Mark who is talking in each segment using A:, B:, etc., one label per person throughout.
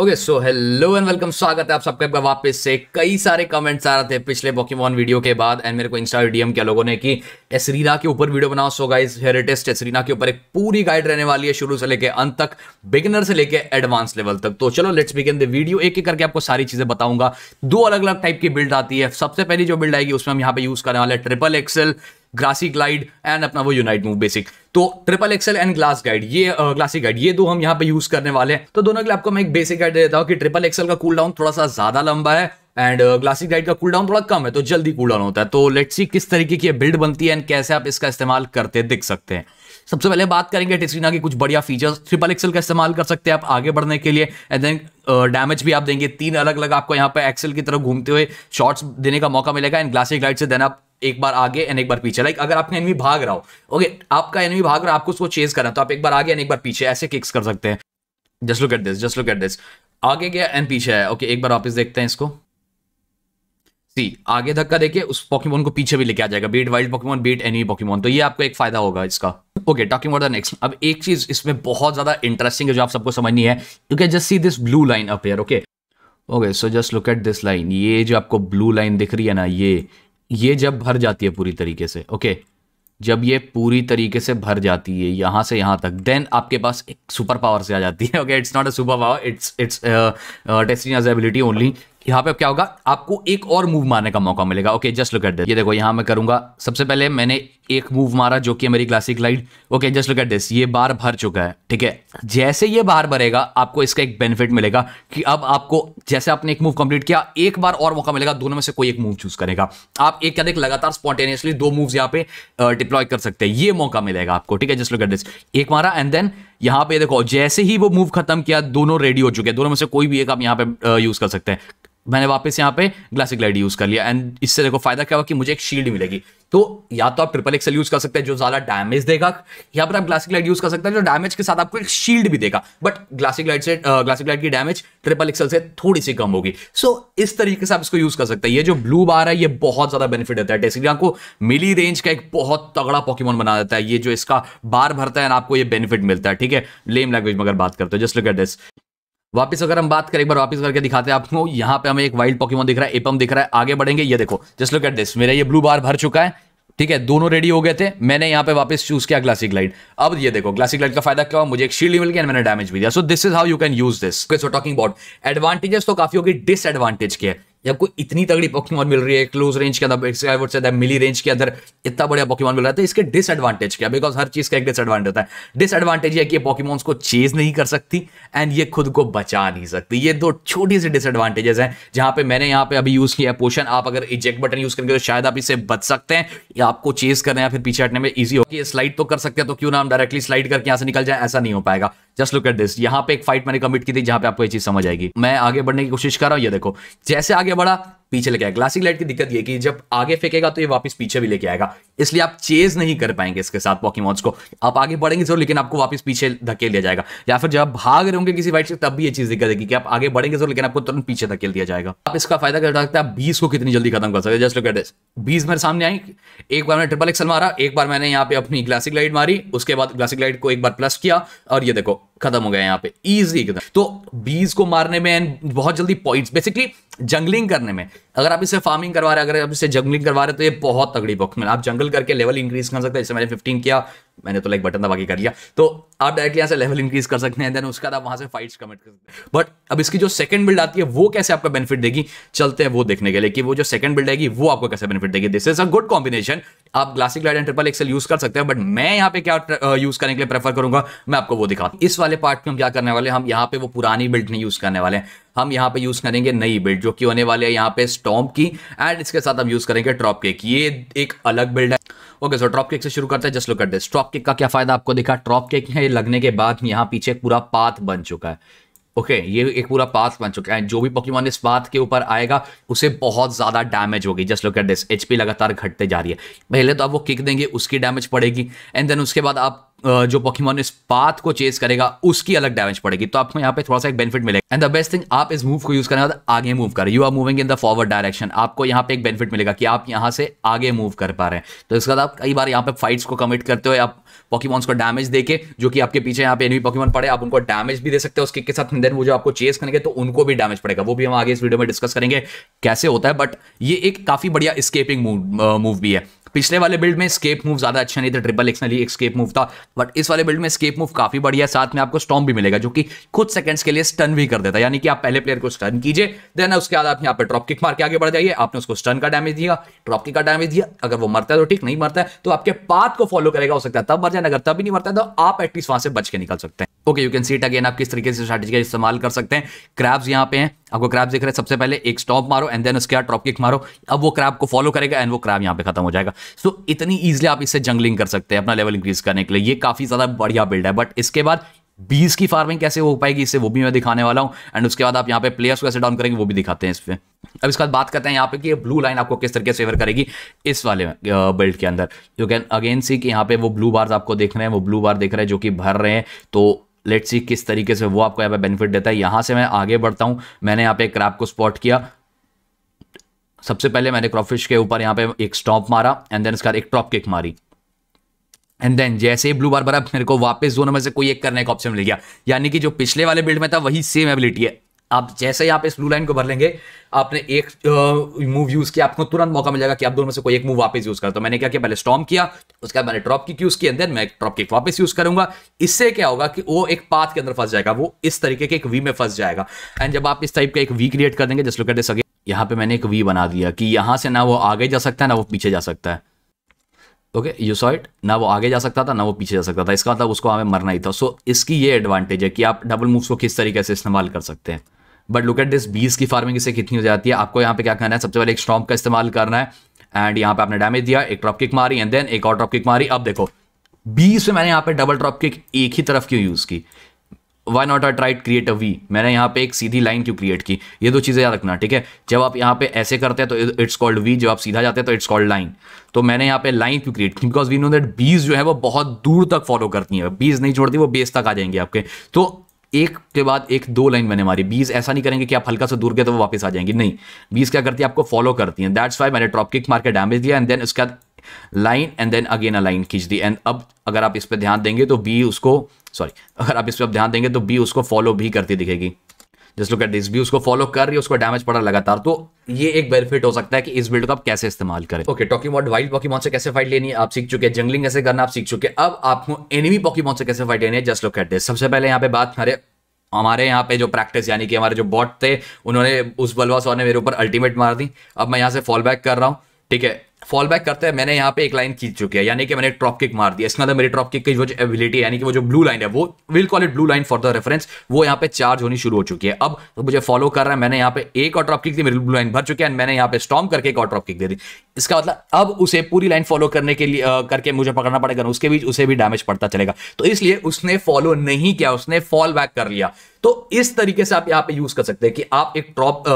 A: Okay so hello and welcome स्वागत है आप सबका वापस से कई सारे कमेंट्स आ रहे थे पिछले पॉकीमॉन वीडियो के बाद एंड मेरे को इंस्टा डीएम के लोगों ने कि एसरीना के ऊपर वीडियो बनाओ सो गाइस हेरिटेस्ट एसरीना के ऊपर एक पूरी गाइड रहने वाली है शुरू से लेके अंत तक बिगिनर से लेके एडवांस लेवल तक तो चलो लेट्स बिगिन द वीडियो एक एक करके आपको सारी चीजें बताऊंगा दो अलग अलग टाइप की बिल्ड आती है सबसे पहली जो बिल्ड आएगी उसमें हम यहाँ पे यूज करने वाले triple excel glassy glide and अपना वो यूनाइट मूव बेसिक तो triple excel and glass guide ये ग्लासी गाइड ये दो हम यहाँ पे यूज करने वाले हैं तो दोनों के लिए आपको मैं एक बेसिक गाइड देता हूँ कि ट्रिपल एक्सल का कूल डाउन थोड़ा सा ज्यादा लंबा है एंड ग्लासिक गाइड का कूल डाउन थोड़ा कम है तो जल्दी कूल डाउन होता है तो लेट्स सी किस तरीके की बिल्ड बनती है एंड कैसे आप इसका इस्तेमाल करते दिख सकते हैं सबसे पहले बात करेंगे टेस्टिना की कुछ बढ़िया फीचर्स ट्रिपल एक्सल का इस्तेमाल कर सकते हैं आप आगे बढ़ने के लिए एंड देन डैमेज भी आप देंगे तीन अलग अलग आपको यहाँ पे एक्सेल की तरफ घूमते हुए शॉट्स देने का मौका मिलेगा एंड ग्लासिक लाइट से देन आप एक बार आगे एंड एक बार पीछे लाइक अगर आपका एनवी भाग रहा हो ओके आपका एनवी भाग रहा है आपको उसको चेज करना है तो आप एक बार आगे एंड एक बार पीछे ऐसे किक्स कर सकते हैं just look at this just look at this आगे गया एंड पीछे है ओके एक बार वापस देखते हैं इसको सी आगे धक्का देके उस पॉकीमोन को पीछे भी लेके आ जाएगा beat wild Pokemon beat any Pokemon तो ये आपको एक फायदा होगा इसका okay talking about the next अब एक चीज इसमें बहुत ज्यादा इंटरेस्टिंग है जो आप सबको समझनी है you can just see this blue line appear okay okay so just look at this line ये जो आपको ब्लू लाइन दिख रही है ना ये ये जब भर जाती है पूरी तरीके से ओके जब ये पूरी तरीके से भर जाती है यहां से यहां तक देन आपके पास एक सुपर पावर से आ जाती है okay it's not a super power it's it's testing ability only यहाँ पे क्या होगा आपको एक और मूव मारने का मौका मिलेगा ओके जस्ट लुक एट ये देखो यहाँ मैं करूंगा सबसे पहले मैंने एक मूव मारा जो कि मेरी classic light okay just look at this ये बार भर चुका है ठीक है जैसे ये बार भरेगा आपको इसका एक बेनिफिट मिलेगा कि अब आपको जैसे आपने एक मूव कंप्लीट किया एक बार और मौका मिलेगा दोनों में से कोई एक मूव चूज करेगा आप एक क्या देख लगातार स्पॉन्टेनियसली दो मूव यहाँ पे डिप्लॉय कर सकते हैं ये मौका मिलेगा आपको ठीक है जस्ट लुक एट दिस एक मारा एंड देन यहाँ पे देखो जैसे ही वो मूव खत्म किया दोनों रेडी हो चुके हैं दोनों में से कोई भी एक आप यहाँ पे यूज कर सकते हैं मैंने वापस यहाँ पे ग्लासिक लाइट यूज़ कर लिया एंड इससे देखो फायदा क्या हुआ कि मुझे एक शील्ड मिलेगी तो या तो आप ट्रिपल एक्सल यूज़ कर सकते हैं जो ज़्यादा डैमेज देगा या फिर आप ग्लासिक लाइट यूज़ कर सकते हैं जो डैमेज के साथ आपको एक शील्ड भी देगा बट ग्लासिक लाइट से ग्लासिक लाइट की डैमेज ट्रिपल एक्सल से थोड़ी सी कम होगी सो so, इस तरीके से आप इसको यूज़ कर सकते हैं ये जो ब्लू बार है ये बहुत ज़्यादा बेनिफिट देता है टेस्टिंग को मिली रेंज का एक बहुत तगड़ा पॉकीमोन बना देता है ये जो इसका बार भरता है आपको ये बेनिफिट मिलता है ठीक है लेम लैंग्वेज में अगर बात करते हो जस्ट लुक एट दिस वापस अगर हम बात करें एक बार वापस करके दिखाते हैं आपको यहाँ पे हमें एक वाइल्ड पॉकीमोन दिख रहा है एपम दिख रहा है आगे बढ़ेंगे ये देखो जस्ट लुक एट दिस मेरा ये ब्लू बार भर चुका है ठीक है दोनों रेडी हो गए थे मैंने यहाँ पे वापस चूज किया ग्लासिक लाइट अब ये देखो ग्लासिक लाइट का फायदा क्या हुआ मुझे एक शील्ड मिल गया मैंने डैमेज भी दिया so this is how you can use this talking about advantages तो काफी होगी डिसएडवांटेज के जब कोई इतनी तगड़ी पॉकीमॉन मिल रही है क्लोज रेंज के अंदर मिली रेंज के अंदर इतना बढ़िया पॉकीमॉन मिल रहा है तो इसके डिसएडवांटेज क्या बिकॉज हर चीज का एक डिसएडवांटेज होता है डिसएडवांटेज है कि ये पॉकीमॉन्स को चेज नहीं कर सकती एंड ये खुद को बचा नहीं सकती ये दो छोटी सी डिसएडवांटेजेस हैं जहां पे मैंने यहाँ पे अभी यूज किया है पोशन आप अगर इजेक्ट बटन यूज करेंगे तो शायद आप इसे बच सकते हैं या आपको चेज करने या फिर पीछे हटने में ईजी हो कि स्लाइड तो कर सकते हैं तो क्यों ना हम डायरेक्टली स्लाइड करके यहाँ से निकल जाए ऐसा नहीं हो पाएगा जस्ट लुक एट दिस यहाँ पे एक फाइट मैंने कमिट की थी जहां पे आपको ये चीज समझ आएगी मैं आगे बढ़ने की कोशिश कर रहा हूँ ये देखो जैसे आगे बढ़ा पीछे लेके आएगा ग्लासिक लाइट की दिक्कत ये कि जब आगे फेंकेगा तो ये वापस पीछे भी लेके आएगा इसलिए आप चेज नहीं कर पाएंगे इसके साथ पॉकीमॉन्स को आप आगे बढ़ेंगे जरूर लेकिन आपको वापस पीछे धकेल दिया जाएगा या फिर जब आप भाग रहे होंगे किसी वाइट से तब भी ये चीज दिक्कत है कि आप आगे बढ़ेंगे जरूर लेकिन आपको तुरंत पीछे धकेल दिया जाएगा आप इसका फायदा कर सकते हैं बीस को कितनी जल्दी खत्म कर सकते जस्ट लुक एट दिस बीस मेरे सामने आई एक बार मैंने ट्रिपल एक्सल मारा एक बार मैंने यहाँ पे अपनी ग्लासिक लाइट मारी उसके बाद ग्लासिक लाइट को एक बार प्लस किया और ये देखो खत्म हो गया यहाँ पे इजी एकदम तो बीज को मारने में एंड बहुत जल्दी पॉइंट्स बेसिकली जंगलिंग करने में अगर आप इसे फार्मिंग करवा रहे हैं अगर आप इसे जंगलिंग करवा रहे हैं तो ये बहुत तगड़ी बॉक्स में आप जंगल करके लेवल इंक्रीज कर सकते हैं जैसे मैंने 15 किया मैंने तो लाइक बटन दबा के कर लिया तो आप डायरेक्टली यहाँ से लेवल इंक्रीज कर सकते हैं देन उसके बाद आप वहाँ से फाइट्स कमेंट कर सकते हैं बट अब इसकी जो सेकंड बिल्ड आती है वो कैसे आपका बेनिफिट देगी चलते हैं वो देखने के लिए कि वो जो सेकंड बिल्ड आएगी वो आपको कैसे बेनिफिट देगी this is a good combination आप classic light and triple axel use कर सकते हैं बट मैं यहाँ पे क्या यूज uh, करने के लिए प्रेफर करूंगा मैं आपको वो दिखाऊँ इस वाले पार्ट में हम क्या करने वाले हम यहाँ पे वो पुरानी बिल्ड नहीं यूज करने वाले हैं हम यहाँ पे यूज़ करेंगे नई बिल्ड जो कि होने वाली है यहाँ पे स्टॉम्प की एंड इसके साथ हम यूज़ करेंगे ड्रॉप केक ये एक अलग बिल्ड है ओके सो ड्रॉप केक से शुरू करते हैं जस्ट लुक करते हैं ड्रॉप केक का क्या फ़ायदा आपको दिखा ड्रॉप केक है लगने के बाद यहाँ पीछे पूरा पाथ बन चुका है ओके okay, ये एक पूरा पाथ बन चुका है जो भी पॉकीमॉन इस पाथ के ऊपर आएगा उसे बहुत ज़्यादा डैमेज होगी just look at this HP लगातार घटते जा रही है पहले तो आप वो किक देंगे उसकी डैमेज पड़ेगी एंड देन उसके बाद आप जो पॉकीमोन इस पाथ को चेस करेगा उसकी अलग डैमेज पड़ेगी तो आपको यहाँ पे थोड़ा सा एक बेनिफिट मिलेगा एंड द बेस्ट थिंग आप इस मूव को यूज करने बाद आगे मूव कर you are moving in the forward direction आपको यहाँ पे एक बेनिफिट मिलेगा कि आप यहाँ से आगे मूव कर पा रहे हैं तो इसके बाद आप कई बार यहाँ पे फाइट्स को कमिट करते हो आप पॉकीमॉन्स को डैमेज देके जो कि आपके पीछे यहाँ पे एनवी पॉकीमॉन पड़े आप उनको डैमेज भी दे सकते हो उसके के साथ देन वो जो आपको चेस करेंगे तो उनको भी डैमेज पड़ेगा वो भी हम आगे इस वीडियो में डिस्कस करेंगे कैसे होता है बट ये एक काफी बढ़िया स्केपिंग मूव मूव भी है पिछले वाले बिल्ड में स्केप मूव ज्यादा अच्छा नहीं था ट्रिपल एक्स नली एक स्केप मूव था बट इस वाले बिल्ड में स्केप मूव काफी बढ़िया साथ में आपको स्टॉम भी मिलेगा जो कि कुछ सेकंड्स के लिए स्टन भी कर देता है यानी कि आप पहले प्लेयर को स्टन कीजिए देन उसके बाद आप यहाँ पर ड्रॉप किक मार के आगे बढ़ जाइए आपने उसको स्टन का डैमेज दिया ड्रॉप किक का डैमेज दिया अगर वो मरता है तो ठीक नहीं मरता है तो आपके पाथ को फॉलो करेगा हो सकता है तब मर जाए अगर तब भी नहीं मरता है तो आप एटलीस्ट वहां से बच के निकल सकते हैं okay you can see it again आप किस तरीके से स्ट्रेटेजी का इस्तेमाल कर सकते हैं क्रैब्स यहाँ पे हैं आपको क्रैब दिख रहे हैं सबसे पहले एक स्टॉप मारो एंड देन उसके बाद ड्रॉप किक मारो अब वो क्रैब को फॉलो करेगा एंड वो क्रैब यहाँ पे खत्म हो जाएगा सो so, इतनी ईजिली आप इससे जंगलिंग कर सकते हैं अपना लेवल इंक्रीज करने के लिए ये काफी ज्यादा बढ़िया बिल्ड है बट इसके बाद बीस की फार्मिंग कैसे हो पाएगी इसे वो भी मैं दिखाने वाला हूँ एंड उसके बाद आप यहाँ पे प्लेयर्स को कैसे डाउन करेंगे वो भी दिखाते हैं इस पर अब इसके बाद बात करते हैं यहाँ पे कि ये ब्लू लाइन आपको किस तरीके से फेवर करेगी इस वाले बिल्ड के अंदर यू कैन अगेन सी कि यहाँ पे वो ब्लू बार्स आपको देख रहे हैं वो ब्लू बार देख रहे हैं जो कि भर रहे हैं तो लेट्स सी किस तरीके से वो आपको यहाँ पे बेनिफिट देता है यहाँ से मैं आगे बढ़ता हूँ मैंने यहाँ पे क्रैप को स्पॉट किया सबसे पहले मैंने क्रॉफिश के ऊपर यहाँ पे एक स्टॉप मारा एंड देन उसका एक ट्रॉप किक मारी एंड देन जैसे ही ब्लू बार बार मेरे को वापस दोनों में से कोई एक करने का ऑप्शन मिल गया यानी कि जो पिछले वाले बिल्ड में था वही सेम एबिलिटी है आप जैसे ही आप इस ब्लू लाइन को भर लेंगे आपने एक मूव यूज किया आपको तुरंत मौका मिलेगा कि आप दोनों में से कोई एक मूव वापस यूज कर तो मैंने क्या किया पहले स्टॉम किया उसके बाद मैंने ड्रॉप की यूज किया देन मैं ड्रॉप किक वापस यूज करूंगा इससे क्या होगा कि वो एक पाथ के अंदर फंस जाएगा वो इस तरीके के एक वी में फंस जाएगा एंड जब आप इस टाइप का एक वी क्रिएट कर देंगे just look at this again यहाँ पे मैंने एक वी बना दिया कि यहाँ से ना वो आगे जा सकता है ना वो पीछे जा सकता है ओके यू सॉ इट ना वो आगे जा सकता था ना वो पीछे जा सकता था इसका मतलब उसको हमें मरना ही था सो so, इसकी ये एडवांटेज है कि आप डबल मूव्स को किस तरीके से इस्तेमाल कर सकते हैं बट लुक एट दिस बीस की फार्मिंग इसे कितनी हो जाती है आपको यहाँ पे क्या करना है सबसे पहले एक स्ट्रॉम का इस्तेमाल करना है एंड यहाँ पे आपने डैमेज दिया एक ड्रॉप किक मारी एंड देन एक और ड्रॉप किक मारी अब देखो बीस में मैंने यहाँ पे डबल ड्रॉप किक एक ही तरफ क्यों यूज़ की why not I tried create a V मैंने यहाँ पे एक सीधी लाइन क्यों क्रिएट की ये दो चीज़ें याद रखना ठीक है जब आप यहाँ पे ऐसे करते हैं तो इट्स कॉल्ड वी जब आप सीधा जाते हैं तो इट्स कॉल्ड लाइन तो मैंने यहाँ पे लाइन क्यों क्रिएट की बिकॉज वी नो दैट बीज जो है वो बहुत दूर तक फॉलो करती है बीज नहीं छोड़ती वो बेस तक आ जाएंगे आपके तो एक के बाद एक दो लाइन मैंने मारी बीज ऐसा नहीं करेंगे कि आप हल्का सा दूर गए तो वो वापस आ जाएंगी नहीं बीज क्या करती है आपको फॉलो करती है दैट्स वाई मैंने ट्रॉप किक मार के डैमेज दिया एंड देन उसके बाद line and then again a line खींच दी एंड अब अगर आप इस पर ध्यान देंगे तो बी उसको सॉरी अगर आप इस पर आप ध्यान देंगे तो बी उसको फॉलो भी करती दिखेगी जिस लुक एट दिस भी उसको फॉलो कर रही है उसको डैमेज पड़ा लगातार तो ये एक बेनिफिट हो सकता है कि इस बिल्ड को आप कैसे इस्तेमाल करें okay talking about wild Pokemon से कैसे फाइट लेनी है आप सीख चुके हैं जंगलिंग कैसे करना आप सीख चुके अब आपको एनिमी पॉकीमॉन से कैसे फाइट लेनी है जस्ट लुक एट दिस सबसे पहले यहाँ पे बात करें हमारे यहाँ पे जो प्रैक्टिस यानी कि हमारे जो बॉट थे उन्होंने उस बलवा सौ ने मेरे ऊपर अल्टीमेट मार दी अब मैं यहाँ से फॉल बैक कर रहा हूँ ठीक है फॉल बैक करते हैं मैंने यहाँ पे एक लाइन खींच चुकी है यानी कि मैंने ट्रॉप किक मार दिया इसके अंदर मेरी ट्रॉप किक की जो एबिलिटी यानी कि वो जो ब्लू लाइन है वो will call it blue line for the reference वो यहाँ पे चार्ज होनी शुरू हो चुकी है अब तो मुझे फॉलो कर रहा है मैंने यहाँ पे एक और ड्रॉप किक दी मेरी ब्लू लाइन भर चुकी है मैंने यहाँ पे स्टॉम करके एक और ड्रॉप किक दे दी इसका मतलब अब उसे पूरी लाइन फॉलो करने के लिए आ, करके मुझे पकड़ना पड़ेगा उसके बीच उसे भी डैमेज पड़ता चलेगा तो इसलिए उसने फॉलो नहीं किया उसने फॉल बैक कर लिया तो इस तरीके से आप यहां पे यूज कर सकते हैं कि आप एक ड्रॉप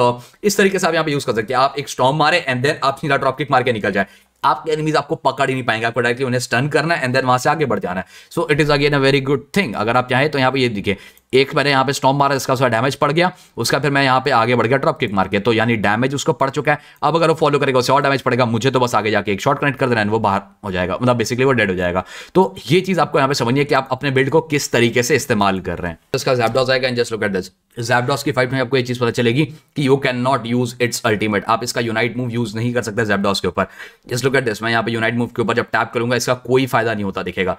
A: इस तरीके से आप यहां पे यूज कर सकते हैं आप एक स्टॉम मारे एंड देन आप सीधा ड्रॉप किक मार के निकल जाए आपके एनिमीज आपको पकड़ ही नहीं पाएंगे आपको डायरेक्टली उन्हें स्टन करना है एंड देन वहां से आगे बढ़ जाना है so it is again a very good thing अगर आप चाहें तो यहाँ पे ये दिखे एक मैंने यहाँ पे स्टॉम मारा इसका उसका डैमेज पड़ गया उसका फिर मैं यहाँ पे आगे बढ़ गया ड्रॉप किक मार के तो यानी डैमेज उसको पड़ चुका है अब अगर वो फॉलो करेगा उसे और डैमेज पड़ेगा मुझे तो बस आगे जाके एक शॉट कनेक्ट कर देना है वो बाहर हो जाएगा मतलब बेसिकली वो डेड हो जाएगा तो ये चीज़ आपको यहाँ पे समझिए कि आप अपने बिल्ड को किस तरीके से इस्तेमाल कर रहे हैं उसका जैपडॉस आएगा and just look at this Zapdos की फाइट में आपको ये चीज़ पता चलेगी कि you can not use its ultimate आप इसका यूनाइट मूव यूज नहीं कर सकते जैपडॉस के ऊपर जस्ट लुक एट दिस मैं यहाँ पे यूनाइट मूव के ऊपर जब टैप करूंगा इसका कोई फायदा नहीं होता दिखेगा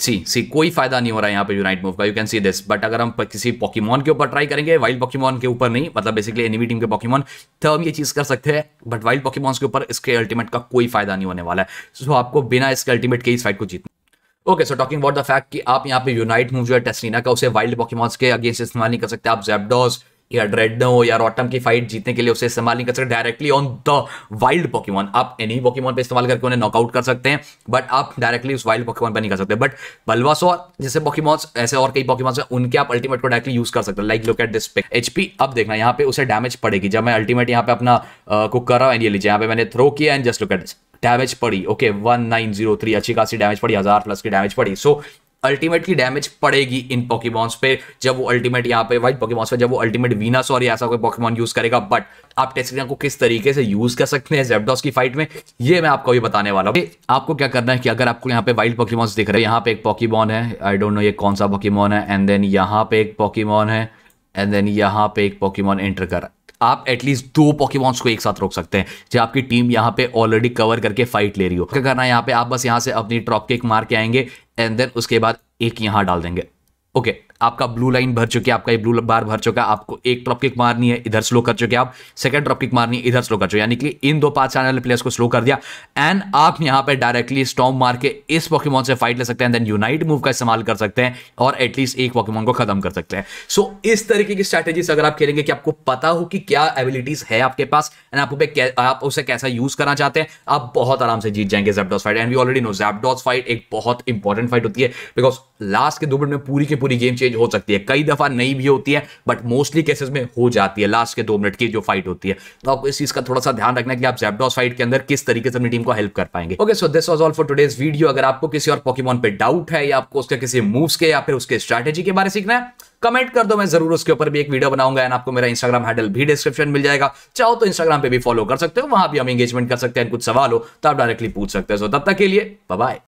A: सी सी कोई फायदा नहीं हो रहा है यहाँ पे यूनाइट मूव का you can see this but अगर हम किसी पॉकीमॉन के ऊपर ट्राई करेंगे वाइल्ड पॉकीमॉन के ऊपर नहीं मतलब बेसिकली एनिमी टीम के पॉकीमॉन तो हम ये चीज कर सकते हैं बट वाइल्ड पॉकीमॉन्स के ऊपर इसके अल्टीमेट का कोई फायदा नहीं होने वाला है सो so, आपको बिना इसके अल्टीमेट के इस फाइट को जीतना okay so talking about the fact कि आप यहाँ पे यूनाइट मूव जो है टेस्टिना का उसे वाइल्ड पॉकीमॉन्स के अगेंस्ट इस्तेमाल नहीं कर सकते आप जेबडॉस या ड्रेड या रोटम की फाइट जीतने के लिए उसे इस्तेमाल नहीं कर सकते directly on the wild Pokemon आप एनी पॉकीमॉन पे इस्तेमाल करके उन्हें नॉकआउट कर सकते हैं बट आप डायरेक्टली उस वाइल्ड पॉकीमॉन पर नहीं कर सकते बट बलवासो जैसे पॉकीमॉन्स ऐसे और कई पॉकीमॉन्स हैं उनके आप अल्टीमेट को डायरेक्टली यूज कर सकते हैं like look at this pick HP अब देखना यहाँ पे उसे डैमेज पड़ेगी जब मैं अल्टीमेट यहाँ पे अपना कुक कर रहा हूँ एंड ये लीजिए यहाँ पे मैंने थ्रो किया and just look at this damage पड़ी okay one nine zero three अच्छी खासी डैमेज पड़ी हज़ार प्लस की डैमेज पड़ी सो so, अल्टीमेट की डैमेज पड़ेगी इन पॉकीबॉन्स पे जब वो अल्टीमेट यहाँ पे वाइट पॉकीमॉन्स पे जब वो अल्टीमेट वीना सॉरी ऐसा कोई पॉकीमॉन यूज करेगा बट आप टेस्टिना को किस तरीके से यूज कर सकते हैं जेबडॉस की फाइट में ये मैं आपको भी बताने वाला हूँ आपको क्या करना है कि अगर आपको यहाँ पे वाइल्ड पॉकीमॉन्स दिख रहे हैं यहाँ पे एक पॉकीबॉन है आई डोंट नो ये कौन सा पॉकीमॉन है एंड देन यहाँ पे एक पॉकीबॉन है एंड देन यहाँ पे एक पॉकीमॉन एंटर कर आप एटलीस्ट दो पॉकीबॉन्स को एक साथ रोक सकते हैं जो आपकी टीम यहाँ पे ऑलरेडी कवर करके फाइट ले रही हो क्या करना है यहाँ पे आप बस यहाँ से अपनी ट्रॉप के मार के आएंगे एंड देन उसके बाद एक यहाँ डाल देंगे ओके okay. आपका ब्लू लाइन भर चुके आपका ये ब्लू बार भर चुका आपको एक ड्रॉप किक मारनी है इधर स्लो कर चुके आप सेकंड ड्रॉप किक मारनी है इधर स्लो कर चुके यानी कि इन दो पांच आने वाले प्लेयर्स को स्लो कर दिया एंड आप यहां पर डायरेक्टली स्टॉम मार के इस पॉकीमोन से फाइट ले सकते हैं देन यूनाइट मूव का इस्तेमाल कर सकते हैं और एटलीस्ट एक पॉकीमोन को खत्म कर सकते हैं सो so, इस तरीके की स्ट्रैटेजी अगर आप खेलेंगे कि आपको पता हो कि क्या एबिलिटीज है आपके पास एंड आप आप उसे कैसा यूज करना चाहते हैं आप बहुत आराम से जीत जाएंगे Zapdos fight and we already know Zapdos fight एक बहुत इंपॉर्टेंट फाइट होती है बिकॉज लास्ट के दो मिनट में पूरी की पूरी गेम चेंज हो सकती है कई दफ़ा नहीं भी होती है बट मोस्टली केसेस में हो जाती है लास्ट के दो मिनट की जो फाइट होती है तो आपको इस चीज़ का थोड़ा सा ध्यान रखना कि आप जेपडॉस फाइट के अंदर किस तरीके से अपनी टीम को हेल्प कर पाएंगे okay so this was all for today's video अगर आपको किसी और पॉकीमॉन पर डाउट है या आपको उसके किसी मूव के या फिर उसके स्ट्रेटेजी के बारे सीखना है कमेंट कर दो मैं जरूर उसके ऊपर भी एक वीडियो बनाऊंगा एंड आपको मेरा इंस्टाग्राम हैंडल भी डिस्क्रिप्शन मिल जाएगा चाहो तो इंस्टाग्राम पे भी फॉलो कर सकते हो वहां भी हम एंगेजमेंट कर सकते हैं कुछ सवाल हो तो आप डायरेक्टली पूछ सकते हो so, तब तक के लिए बाय